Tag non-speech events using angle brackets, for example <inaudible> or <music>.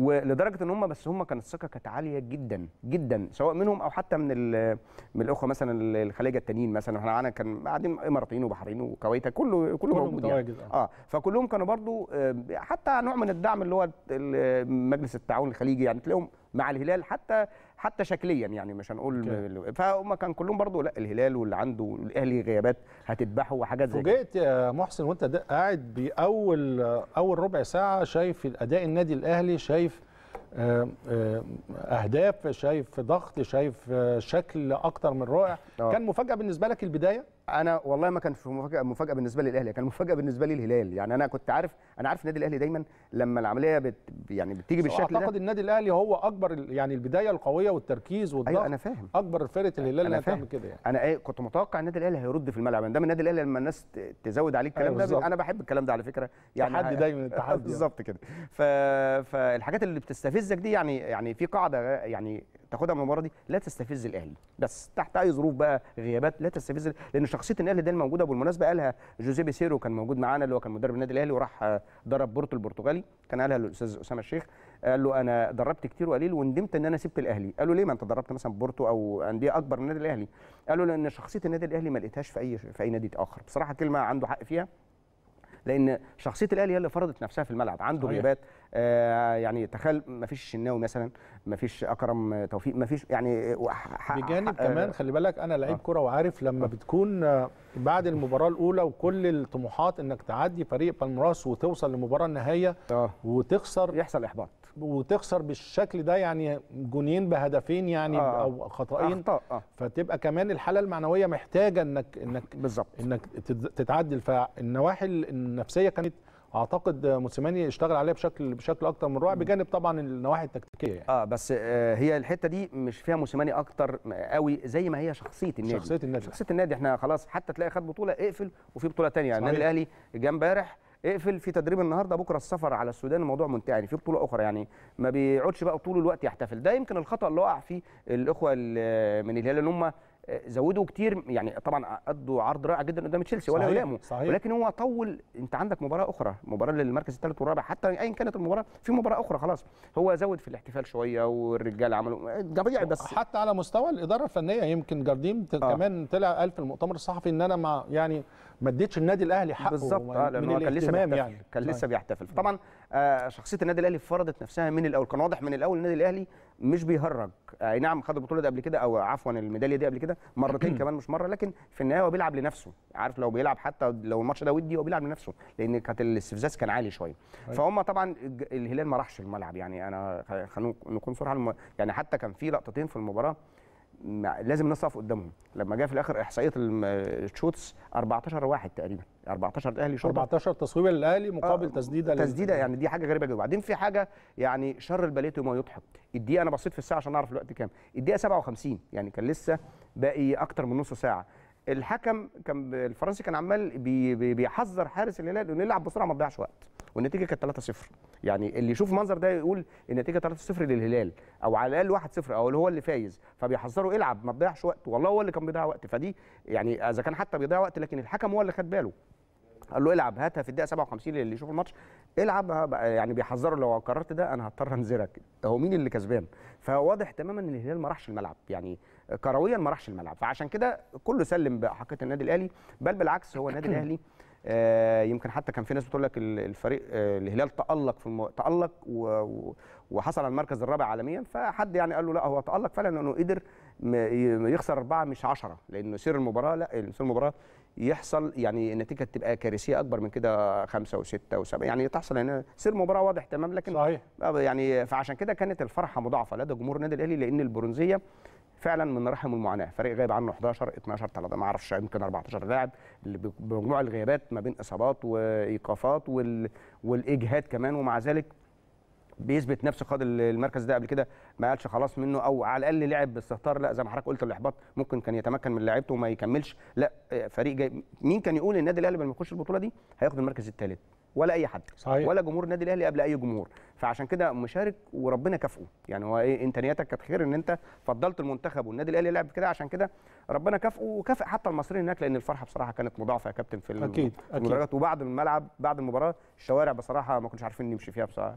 ولدرجه ان هم بس هم كانت الثقه كانت عاليه جدا جدا سواء منهم او حتى من من الاخوه مثلا الخليج التانيين مثلا احنا معانا كان قاعدين اماراتيين وبحرين وكويت كله كله موجود يعني. آه. اه فكلهم كانوا برضو آه، حتى نوع من الدعم اللي هو مجلس التعاون الخليجي يعني تلاقيهم مع الهلال حتى حتى شكليا يعني مش هنقول okay. فهم كان كلهم برضو لا الهلال واللي عنده الاهلي غيابات هتذبحه وحاجات زي كده فوجئت يا محسن وانت قاعد باول اول ربع ساعه شايف اداء النادي الاهلي شايف آه، آه، اهداف شايف ضغط شايف آه، شكل اكتر من رائع كان مفاجاه بالنسبه لك البدايه انا والله ما كان في مفاجاه مفاجاه بالنسبه لي الاهلي كان مفاجاه بالنسبه لي الهلال يعني انا كنت عارف انا عارف النادي الاهلي دايما لما العمليه بت يعني بتيجي بالشكل أعتقد ده اعتقد النادي الاهلي هو اكبر يعني البدايه القويه والتركيز أيوة، والضغط ايوه انا فاهم اكبر فرقه الهلال انا فاهم كده يعني انا ايه كنت متوقع النادي الاهلي هيرد في الملعب ده من النادي الاهلي لما الناس تزود عليه الكلام أيوة ده انا بحب الكلام ده على فكره يعني تحدي دايما التحدي <laughs> يعني. بالظبط كده ف... فالحاجات اللي بتستفزك دي يعني يعني في قاعده يعني تاخدها من المباراه دي لا تستفز الاهلي بس تحت اي ظروف بقى غيابات لا تستفز لان شخصيه الاهلي ده الموجوده بالمناسبه قالها جوزيه بيسيرو كان موجود معانا اللي هو كان مدرب النادي الاهلي وراح درب آه، بورتو البرتغالي كان قالها الاستاذ اسامه الشيخ قال له انا دربت كتير وقليل وندمت ان انا سبت الاهلي قال له ليه ما انت دربت مثلا بورتو او انديه اكبر من النادي الاهلي قال له لان شخصيه النادي الاهلي ما لقيتهاش في اي في اي نادي اخر بصراحه كلمه عنده حق فيها لان شخصيه الاهلي هي اللي فرضت نفسها في الملعب عنده غيابات آه يعني تخيل ما فيش الشناوي مثلا ما فيش اكرم توفيق ما فيش يعني آه، بجانب آه، كمان خلي بالك انا لعيب آه. كره وعارف لما آه. بتكون آه، بعد المباراه الاولى وكل الطموحات انك تعدي فريق بالمراس وتوصل لمباراه النهائيه آه. وتخسر يحصل احباط وتخسر بالشكل ده يعني جونين بهدفين يعني آه،, آه. او خطأين أخطاء. آه. فتبقى كمان الحاله المعنويه محتاجه انك انك آه، بالظبط انك تتعدل فالنواحي النفسيه كانت اعتقد موسيماني اشتغل عليها بشكل بشكل اكتر من رائع بجانب طبعا النواحي التكتيكيه يعني. اه بس آه هي الحته دي مش فيها موسيماني اكتر قوي زي ما هي شخصيه النادي شخصيه النادي شخصيه النادي احنا خلاص حتى تلاقي خد بطوله اقفل وفي بطوله ثانيه يعني النادي الاهلي جه امبارح اقفل في تدريب النهارده بكره السفر على السودان الموضوع منتهي يعني في بطوله اخرى يعني ما بيقعدش بقى طول الوقت يحتفل ده يمكن الخطا اللي وقع فيه الاخوه من الهلال ان هم زودوا كتير يعني طبعا ادوا عرض رائع جدا قدام تشيلسي ولا يلامه ولكن هو طول انت عندك مباراه اخرى مباراه للمركز الثالث والرابع حتى ايا كانت المباراه في مباراه اخرى خلاص هو زود في الاحتفال شويه والرجال عملوا طبيعي بس حتى على مستوى الاداره الفنيه يمكن جارديم آه. كمان طلع قال في المؤتمر الصحفي ان انا مع يعني ما اديتش النادي الاهلي حقه بالظبط آه لانه كان لسه يعني. كان لسه بيحتفل طبعا آه، شخصيه النادي الاهلي فرضت نفسها من الاول كان واضح من الاول النادي الاهلي مش بيهرج آه، اي نعم خد البطوله دي قبل كده او عفوا الميداليه دي قبل كده مرتين <clears throat> كمان مش مره لكن في النهايه هو بيلعب لنفسه عارف لو بيلعب حتى لو الماتش ده ودي هو بيلعب لنفسه لان كانت الاستفزاز كان عالي شويه أيوة. فهم طبعا الهلال ما راحش الملعب يعني انا خلينا نكون صراحه يعني حتى كان في لقطتين في المباراه لازم الناس تقف قدامهم لما جه في الاخر احصائيه الشوتس 14 واحد تقريبا 14 الاهلي شوطه 14 تصويبه للاهلي مقابل آه، تسديده تسديده يعني دي حاجه غريبه جدا وبعدين في حاجه يعني شر البليت وما يضحك الدقيقه انا بصيت في الساعه عشان اعرف الوقت كام الدقيقه 57 يعني كان لسه باقي اكتر من نص ساعه الحكم كان الفرنسي كان عمال بيحذر حارس الهلال انه يلعب بسرعه ما تضيعش وقت والنتيجه كانت 3-0 يعني اللي يشوف المنظر ده يقول النتيجه 3-0 للهلال او على الاقل 1-0 او هو اللي فايز فبيحذروا العب ما تضيعش وقت والله هو اللي كان بيضيع وقت فدي يعني اذا كان حتى بيضيع وقت لكن الحكم هو اللي خد باله قال له العب هاتها في الدقيقه 57 اللي يشوف الماتش العب يعني بيحذره لو قررت ده انا هضطر انزلك هو مين اللي كسبان فواضح تماما ان الهلال ما راحش الملعب يعني كرويا ما راحش الملعب فعشان كده كله سلم بحقيقه النادي الاهلي بل بالعكس هو النادي <clears throat> الاهلي آه، يمكن حتى كان في ناس بتقول لك الفريق آه، الهلال تالق في المو... تالق و... وحصل على المركز الرابع عالميا فحد يعني قال له لا هو تالق فعلا لانه قدر يخسر اربعه مش 10 لانه سير المباراه لا آه، سير المباراه يحصل يعني النتيجه تبقى كارثيه اكبر من كده خمسه وسته وسبعه يعني تحصل هنا سير مباراه واضح تمام لكن صحيح يعني فعشان كده كانت الفرحه مضاعفه لدى جمهور النادي الاهلي لان البرونزيه فعلا من رحم المعاناه فريق غايب عنه 11 12 13 ما اعرفش يمكن 14 لاعب بمجموع الغيابات ما بين اصابات وايقافات وال... والاجهاد كمان ومع ذلك بيثبت نفسه خد المركز ده قبل كده ما قالش خلاص منه او على الاقل لعب باستهتار لا زي ما حضرتك قلت الاحباط ممكن كان يتمكن من لعيبته وما يكملش لا آه، فريق جاي مين كان يقول النادي الاهلي لما يخش البطوله دي هياخد المركز الثالث ولا اي حد صحيح. ولا جمهور النادي الاهلي قبل اي جمهور فعشان كده مشارك وربنا كافئه يعني هو ايه انت نيتك كانت خير ان انت فضلت المنتخب والنادي الاهلي لعب كده عشان كده ربنا كافئه وكافئ حتى المصريين هناك لان الفرحه بصراحه كانت مضاعفه يا كابتن في أكيد. اكيد وبعد الملعب بعد المباراه الشوارع بصراحه ما كناش عارفين نمشي فيها بصراحه